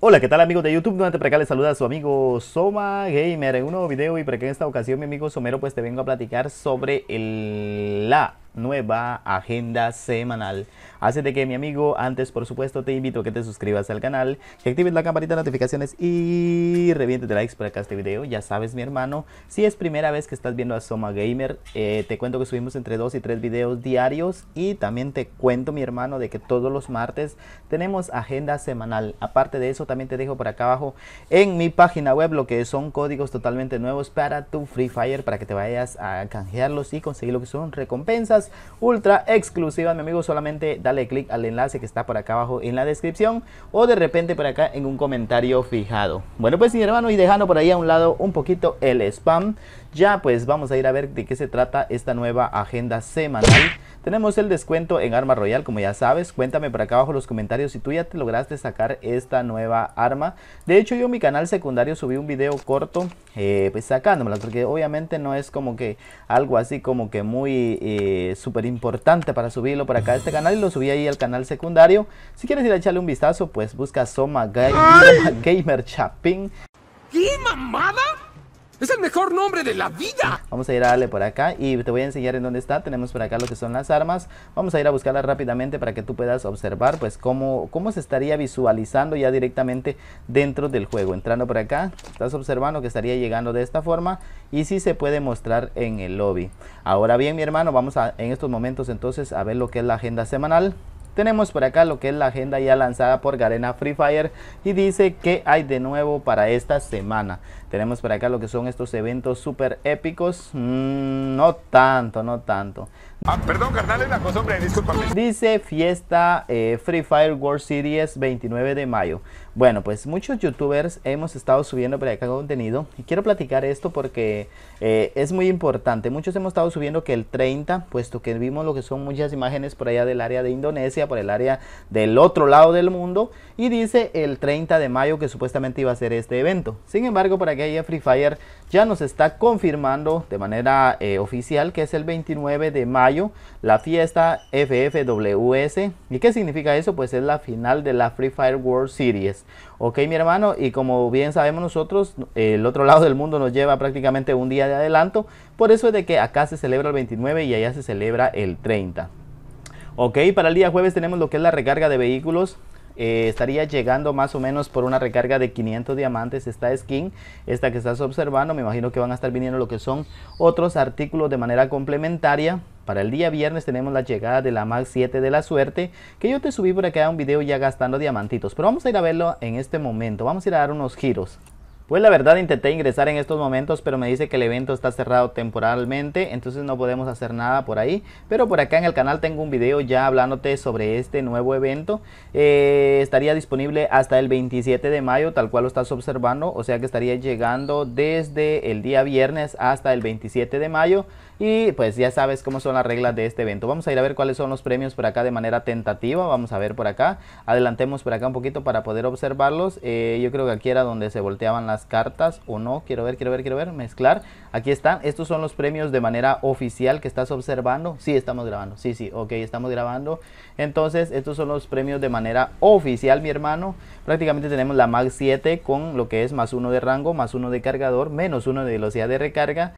Hola, ¿qué tal amigos de YouTube? No antes les saluda a su amigo Soma Gamer en un nuevo video y para en esta ocasión mi amigo Somero pues te vengo a platicar sobre el, la nueva agenda semanal. Así de que mi amigo, antes por supuesto te invito a que te suscribas al canal, que actives la campanita de notificaciones y de likes para acá este video. Ya sabes mi hermano, si es primera vez que estás viendo a Soma Gamer, eh, te cuento que subimos entre 2 y 3 videos diarios y también te cuento mi hermano de que todos los martes tenemos agenda semanal. Aparte de eso también te dejo por acá abajo en mi página web lo que son códigos totalmente nuevos para tu Free Fire para que te vayas a canjearlos y conseguir lo que son recompensas ultra exclusivas, mi amigo. Solamente dale click al enlace que está por acá abajo en la descripción o de repente por acá en un comentario fijado. Bueno, pues, mi hermano, y dejando por ahí a un lado un poquito el spam. Ya pues vamos a ir a ver de qué se trata esta nueva agenda semanal. Tenemos el descuento en arma royal, como ya sabes. Cuéntame por acá abajo en los comentarios si tú ya te lograste sacar esta nueva arma. De hecho, yo en mi canal secundario subí un video corto eh, pues sacándomelas, porque obviamente no es como que algo así como que muy eh, súper importante para subirlo por acá a este canal. Y lo subí ahí al canal secundario. Si quieres ir a echarle un vistazo, pues busca Soma Gamer Chapin. ¿Qué mamada? Es el mejor nombre de la vida. Vamos a ir a darle por acá y te voy a enseñar en dónde está. Tenemos por acá lo que son las armas. Vamos a ir a buscarlas rápidamente para que tú puedas observar pues cómo, cómo se estaría visualizando ya directamente dentro del juego. Entrando por acá, estás observando que estaría llegando de esta forma y si se puede mostrar en el lobby. Ahora bien, mi hermano, vamos a en estos momentos entonces a ver lo que es la agenda semanal tenemos por acá lo que es la agenda ya lanzada por Garena Free Fire y dice que hay de nuevo para esta semana. Tenemos por acá lo que son estos eventos súper épicos. Mm, no tanto, no tanto. Ah, perdón, carnal, la cosa, hombre, discúlpame. Dice fiesta eh, Free Fire World Series 29 de mayo. Bueno, pues muchos youtubers hemos estado subiendo por acá contenido. Y quiero platicar esto porque eh, es muy importante. Muchos hemos estado subiendo que el 30, puesto que vimos lo que son muchas imágenes por allá del área de Indonesia, por el área del otro lado del mundo y dice el 30 de mayo que supuestamente iba a ser este evento. Sin embargo, para que haya Free Fire ya nos está confirmando de manera eh, oficial que es el 29 de mayo la fiesta FFWS. ¿Y qué significa eso? Pues es la final de la Free Fire World Series. Ok, mi hermano, y como bien sabemos nosotros, el otro lado del mundo nos lleva prácticamente un día de adelanto. Por eso es de que acá se celebra el 29 y allá se celebra el 30. Ok, para el día jueves tenemos lo que es la recarga de vehículos eh, estaría llegando más o menos por una recarga de 500 diamantes esta skin, esta que estás observando, me imagino que van a estar viniendo lo que son otros artículos de manera complementaria. Para el día viernes tenemos la llegada de la Max 7 de la suerte, que yo te subí por acá un video ya gastando diamantitos, pero vamos a ir a verlo en este momento, vamos a ir a dar unos giros. Pues la verdad intenté ingresar en estos momentos, pero me dice que el evento está cerrado temporalmente, entonces no podemos hacer nada por ahí. Pero por acá en el canal tengo un video ya hablándote sobre este nuevo evento. Eh, estaría disponible hasta el 27 de mayo, tal cual lo estás observando, o sea que estaría llegando desde el día viernes hasta el 27 de mayo. Y pues ya sabes cómo son las reglas de este evento. Vamos a ir a ver cuáles son los premios por acá de manera tentativa. Vamos a ver por acá. Adelantemos por acá un poquito para poder observarlos. Eh, yo creo que aquí era donde se volteaban las cartas o no. Quiero ver, quiero ver, quiero ver, mezclar. Aquí están, estos son los premios de manera oficial que estás observando. si estamos grabando, sí, sí, ok, estamos grabando. Entonces, estos son los premios de manera oficial, mi hermano. Prácticamente tenemos la Mag 7 con lo que es más uno de rango, más uno de cargador, menos uno de velocidad de recarga.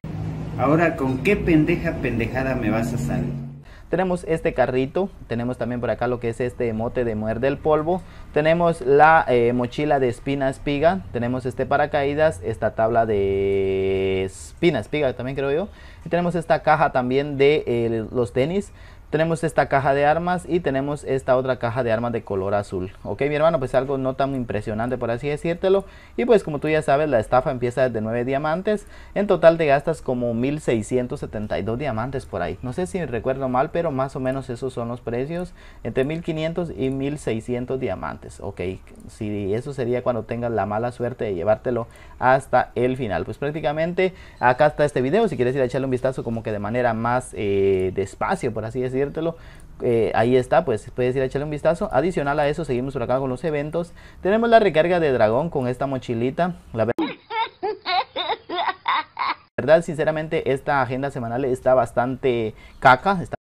Ahora, ¿con qué pendeja pendejada me vas a salir? Tenemos este carrito, tenemos también por acá lo que es este mote de muerde el polvo. Tenemos la eh, mochila de espina espiga, tenemos este paracaídas, esta tabla de espina espiga también creo yo. Y tenemos esta caja también de eh, los tenis. Tenemos esta caja de armas y tenemos esta otra caja de armas de color azul. Ok, mi hermano, pues algo no tan impresionante por así decírtelo. Y pues como tú ya sabes, la estafa empieza desde 9 diamantes. En total te gastas como 1672 diamantes por ahí. No sé si recuerdo mal, pero más o menos esos son los precios. Entre 1500 y 1600 diamantes. Ok, si eso sería cuando tengas la mala suerte de llevártelo hasta el final. Pues prácticamente acá está este video. Si quieres ir a echarle un vistazo como que de manera más eh, despacio, por así decirlo eh, ahí está, pues puedes ir a echarle un vistazo. Adicional a eso, seguimos por acá con los eventos. Tenemos la recarga de dragón con esta mochilita. La verdad, sinceramente, esta agenda semanal está bastante caca. Está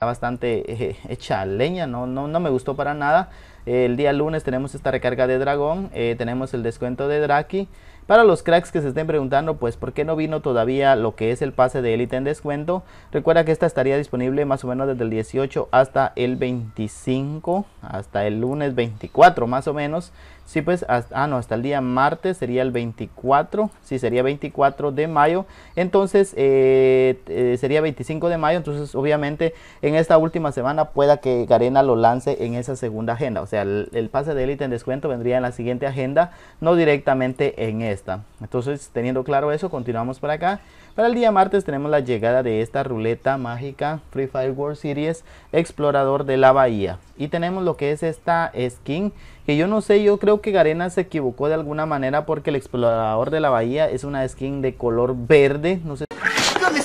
bastante eh, hecha leña, no, no, no me gustó para nada. El día lunes tenemos esta recarga de dragón, eh, tenemos el descuento de Draki. Para los cracks que se estén preguntando, pues, ¿por qué no vino todavía lo que es el pase de élite en descuento? Recuerda que esta estaría disponible más o menos desde el 18 hasta el 25, hasta el lunes 24 más o menos. Sí, pues, hasta, ah, no, hasta el día martes sería el 24, sí, sería 24 de mayo. Entonces, eh, eh, sería 25 de mayo, entonces, obviamente, en esta última semana pueda que Garena lo lance en esa segunda agenda. O sea, el, pase de élite en descuento vendría en la siguiente agenda, no directamente en esta. Entonces, teniendo claro eso, continuamos para acá. Para el día martes tenemos la llegada de esta ruleta mágica Free Fire World Series Explorador de la Bahía. Y tenemos lo que es esta skin que yo no sé, yo creo que Garena se equivocó de alguna manera porque el Explorador de la Bahía es una skin de color verde. No sé.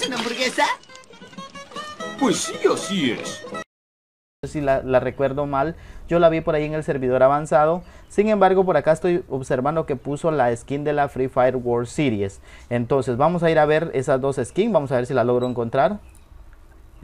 una hamburguesa? Pues sí, así es si la, recuerdo mal, yo la vi por ahí en el servidor avanzado. Sin embargo, por acá estoy observando que puso la skin de la Free Fire World Series. Entonces, vamos a ir a ver esas dos skins, vamos a ver si la logro encontrar.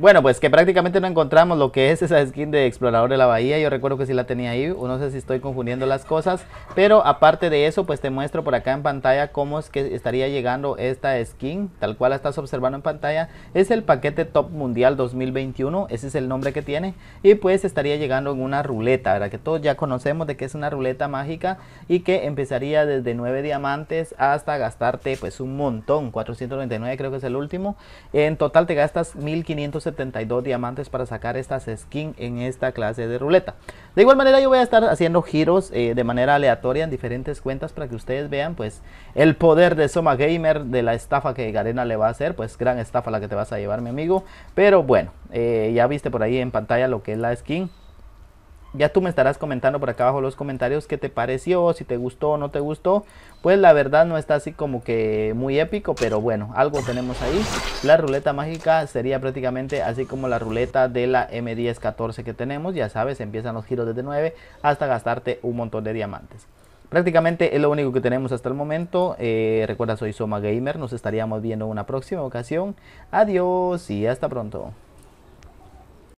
Bueno, pues que prácticamente no encontramos lo que es esa skin de Explorador de la Bahía. Yo recuerdo que sí la tenía ahí, no sé si estoy confundiendo las cosas. Pero aparte de eso, pues te muestro por acá en pantalla cómo es que estaría llegando esta skin. Tal cual la estás observando en pantalla. Es el paquete Top Mundial 2021, ese es el nombre que tiene. Y pues estaría llegando en una ruleta, ¿verdad? Que todos ya conocemos de que es una ruleta mágica y que empezaría desde 9 diamantes hasta gastarte pues un montón. 499 creo que es el último. En total te gastas 1570 72 diamantes para sacar estas skins en esta clase de ruleta. De igual manera yo voy a estar haciendo giros eh, de manera aleatoria en diferentes cuentas para que ustedes vean pues el poder de Soma Gamer, de la estafa que Garena le va a hacer, pues gran estafa la que te vas a llevar mi amigo. Pero bueno, eh, ya viste por ahí en pantalla lo que es la skin. Ya tú me estarás comentando por acá abajo los comentarios qué te pareció, si te gustó o no te gustó. Pues la verdad no está así como que muy épico, pero bueno, algo tenemos ahí. La ruleta mágica sería prácticamente así como la ruleta de la M1014 que tenemos. Ya sabes, empiezan los giros desde 9 hasta gastarte un montón de diamantes. Prácticamente es lo único que tenemos hasta el momento. Eh, recuerda, soy Soma Gamer. Nos estaríamos viendo en una próxima ocasión. Adiós y hasta pronto.